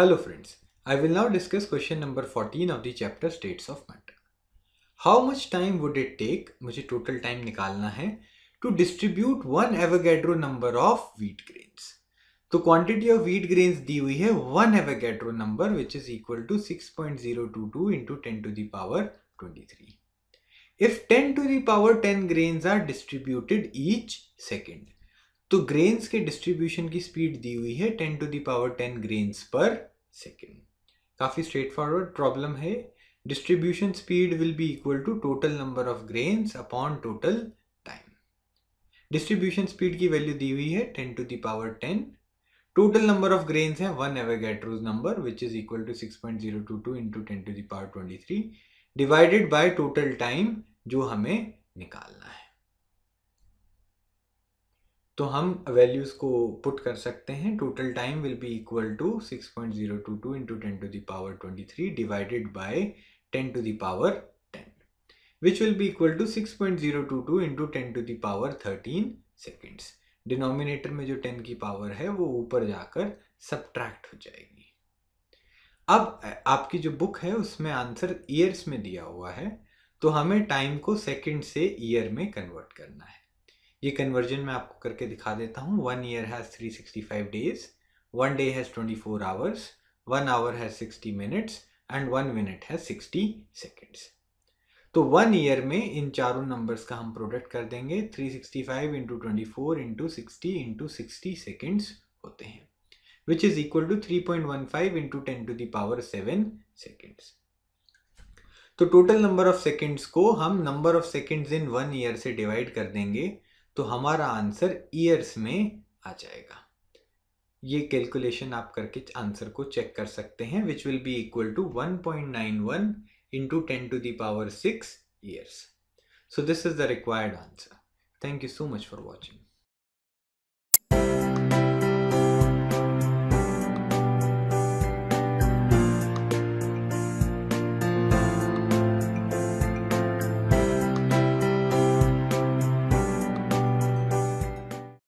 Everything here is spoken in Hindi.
Hello friends, I will now discuss question number 14 of the chapter States of Matter. How much time would it take, मुझे total time निकालना है, to distribute one Avogadro number of wheat grains. तो quantity of wheat grains दी हुई है one Avogadro number which is equal to 6.022 into 10 to the power 23. If 10 to the power 10 grains are distributed each second, तो ग्रेन्स के डिस्ट्रीब्यूशन की स्पीड दी हुई है 10 टू द पावर 10 ग्रेन्स पर सेकेंड काफ़ी स्ट्रेट फॉरवर्ड प्रॉब्लम है distribution speed will be equal to total number of grains upon total time distribution speed की वैल्यू दी हुई है ten to the power ten total number of grains है one Avogadro's number which is equal to six point zero two two into ten to the power twenty three divided by total time जो हमें निकालना है तो हम वैल्यूज़ को पुट कर सकते हैं total time will be equal to six point zero two two into ten to the power twenty three divided by ten to the power ten which will be equal to six point zero two two into ten to the power thirteen seconds denominator में जो टेन की पावर है वो ऊपर जाकर सब्ट्रैक्ट हो जाएगी अब आपकी जो बुक है उसमें आंसर ईयर्स में दिया हुआ है तो हमें टाइम को सेकेंड से ईयर में कन्वर्ट करना है ये कन्वर्जन मैं आपको करके दिखा देता हूँ one year has three sixty five days one day has twenty four hours one hour has sixty minutes and one minute has sixty seconds तो वन ईयर में इन चारों नंबर्स का हम प्रोडक्ट कर देंगे three sixty five into twenty four into sixty into sixty seconds होते हैं which is equal to three point one five into ten to the power seven seconds तो टोटल नंबर ऑफ सेकेंड्स को हम number of seconds in one year से डिवाइड कर देंगे तो हमारा आंसर ईयर्स में आ जाएगा ये कैलकुलेशन आप करके आंसर को चेक कर सकते हैं which will be equal to 1.91 point nine one into ten to the power six years so this is the required answer thank you so much for watching